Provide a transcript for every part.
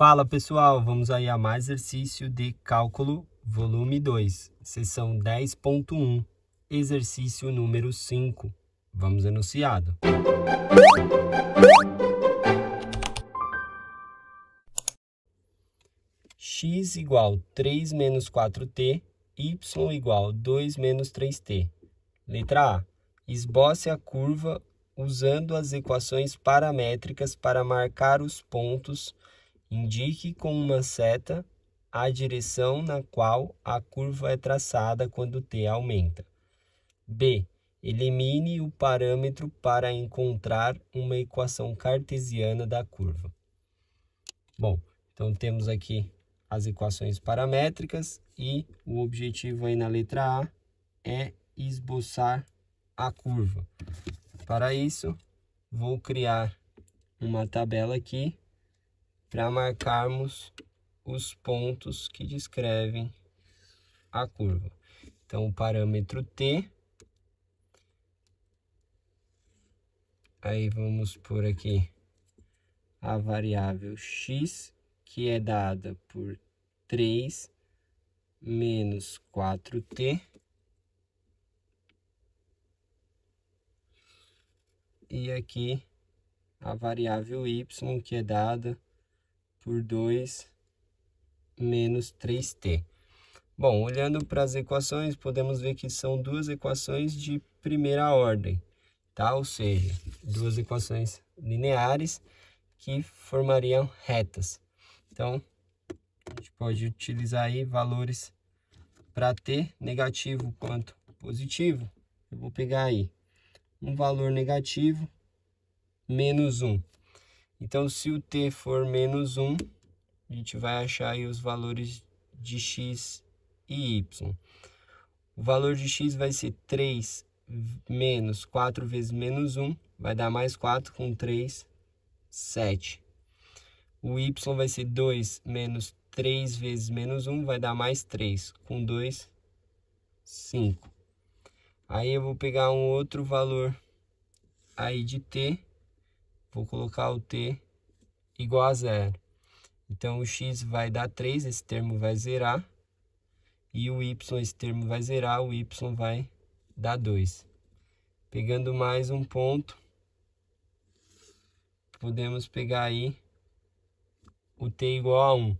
Fala pessoal, vamos aí a mais exercício de cálculo, volume 2, sessão 10.1, exercício número 5. Vamos enunciado. x igual 3 menos 4t, y igual 2 menos 3t. Letra A. Esboce a curva usando as equações paramétricas para marcar os pontos Indique com uma seta a direção na qual a curva é traçada quando t aumenta. B. Elimine o parâmetro para encontrar uma equação cartesiana da curva. Bom, então temos aqui as equações paramétricas e o objetivo aí na letra A é esboçar a curva. Para isso, vou criar uma tabela aqui para marcarmos os pontos que descrevem a curva. Então, o parâmetro T. Aí vamos por aqui a variável x, que é dada por 3 menos 4t. E aqui a variável y, que é dada por 2 menos 3t. Bom, olhando para as equações, podemos ver que são duas equações de primeira ordem, tá? Ou seja, duas equações lineares que formariam retas. Então, a gente pode utilizar aí valores para t negativo quanto positivo. Eu vou pegar aí um valor negativo menos 1. Então, se o t for menos 1, a gente vai achar aí os valores de x e y. O valor de x vai ser 3 menos 4 vezes menos 1, vai dar mais 4 com 3, 7. O y vai ser 2 menos 3 vezes menos 1, vai dar mais 3 com 2, 5. Aí eu vou pegar um outro valor aí de t vou colocar o t igual a zero. Então, o x vai dar 3, esse termo vai zerar. E o y, esse termo vai zerar, o y vai dar 2. Pegando mais um ponto, podemos pegar aí o t igual a 1.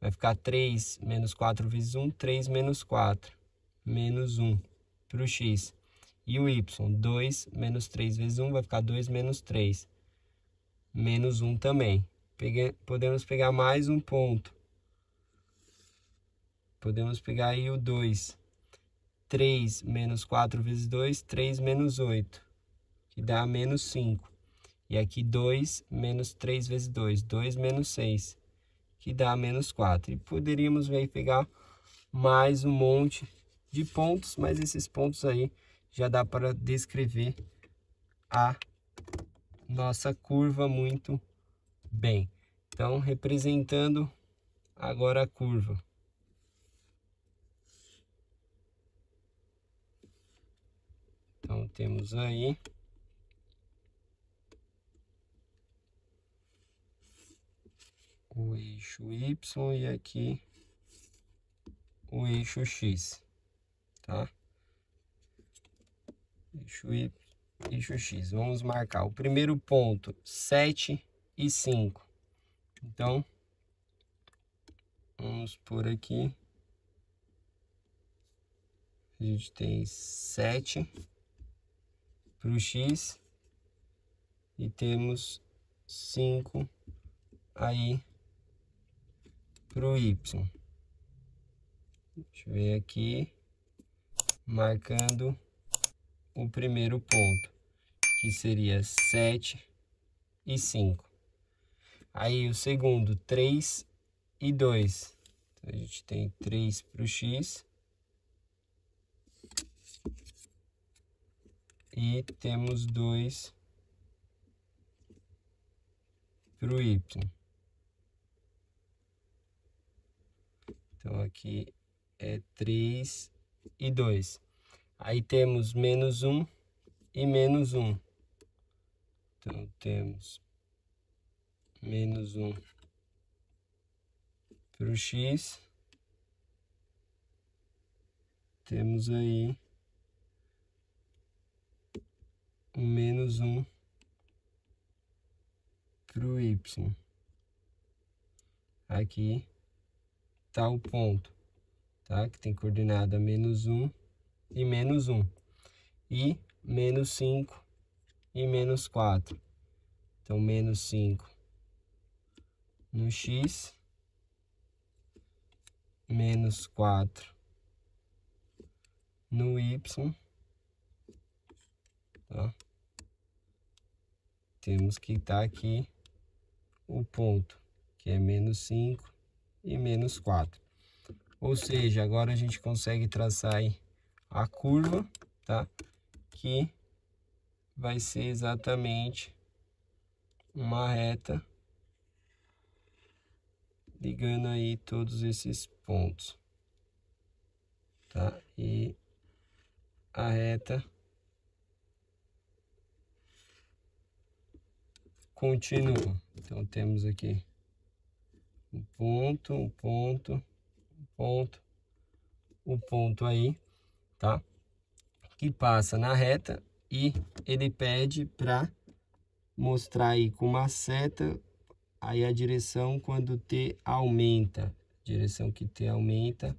Vai ficar 3 menos 4 vezes 1, 3 menos 4, menos 1 para o x. E o y, 2 menos 3 vezes 1 vai ficar 2 menos 3 menos 1 também. Pegue... podemos pegar mais um ponto. Podemos pegar aí o 2. 3 menos 4 vezes 2, 3 menos 8, que dá menos 5. E aqui 2 menos 3 vezes 2, 2 menos 6, que dá menos 4. E poderíamos aí pegar mais um monte de pontos, mas esses pontos aí já dá para descrever a nossa curva muito bem. Então, representando agora a curva. Então, temos aí. O eixo Y e aqui o eixo X, tá? Eixo Y eixo X. Vamos marcar o primeiro ponto, 7 e 5. Então, vamos por aqui. A gente tem 7 para o X e temos 5 aí para o Y. Deixa eu ver aqui, marcando o primeiro ponto, que seria 7 e 5. Aí o segundo, 3 e 2. Então, a gente tem 3 para o x. E temos 2 para o y. Então aqui é 3 e 2. Aí temos menos 1 e menos 1. Então temos menos 1 para o x. Temos aí o menos 1 para o y. Aqui está o ponto, tá? Que tem coordenada menos 1 e menos 1. E menos 5 e menos 4. Então, menos 5 no x, menos 4 no y, tá? Temos que estar tá aqui o ponto, que é menos 5 e menos 4. Ou seja, agora a gente consegue traçar aí a curva, tá? Que vai ser exatamente uma reta ligando aí todos esses pontos, tá? E a reta continua. Então temos aqui um ponto, um ponto, um ponto, um ponto aí, tá? Que passa na reta e ele pede para mostrar aí com uma seta aí a direção quando T aumenta. Direção que T aumenta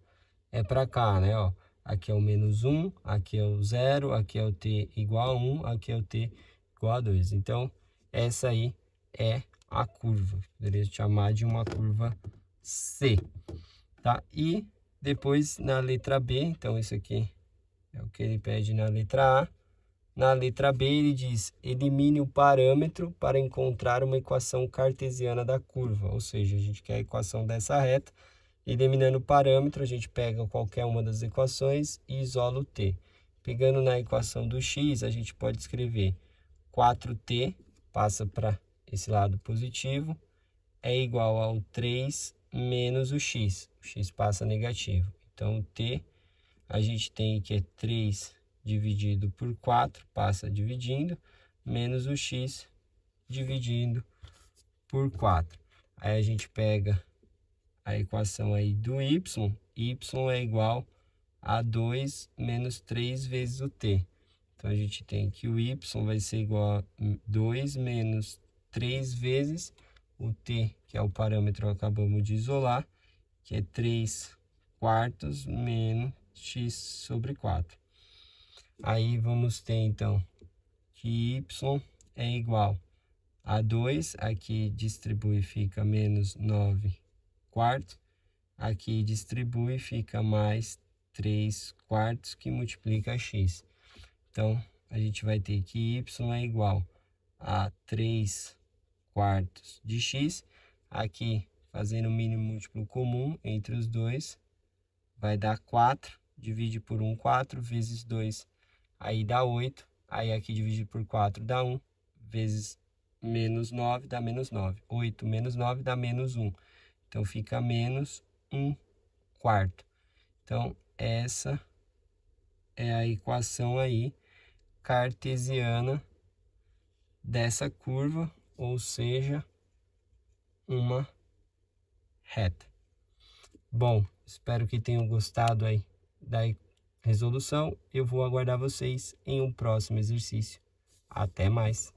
é para cá, né, ó. Aqui é o menos 1, aqui é o 0, aqui é o T igual a 1, aqui é o T igual a 2. Então, essa aí é a curva. Poderia chamar de uma curva C, tá? E depois na letra B, então isso aqui é o que ele pede na letra A. Na letra B, ele diz: elimine o parâmetro para encontrar uma equação cartesiana da curva. Ou seja, a gente quer a equação dessa reta. Eliminando o parâmetro, a gente pega qualquer uma das equações e isola o t. Pegando na equação do x, a gente pode escrever 4t passa para esse lado positivo é igual ao 3 menos o x. O x passa negativo. Então, t a gente tem que é 3 dividido por 4, passa dividindo, menos o x dividindo por 4. Aí a gente pega a equação aí do y, y é igual a 2 menos 3 vezes o t. Então a gente tem que o y vai ser igual a 2 menos 3 vezes o t, que é o parâmetro que acabamos de isolar, que é 3 quartos menos x sobre 4. Aí vamos ter então que y é igual a 2, aqui distribui fica menos 9 quartos, aqui distribui fica mais 3 quartos que multiplica x. Então a gente vai ter que y é igual a 3 quartos de x, aqui fazendo o mínimo múltiplo comum entre os dois, vai dar 4 divide por 1, 4, vezes 2, aí dá 8, aí aqui divide por 4 dá 1, vezes menos 9 dá menos 9, 8 menos 9 dá menos 1, então fica menos 1 quarto. Então, essa é a equação aí cartesiana dessa curva, ou seja, uma reta. Bom, espero que tenham gostado aí da resolução. Eu vou aguardar vocês em um próximo exercício. Até mais!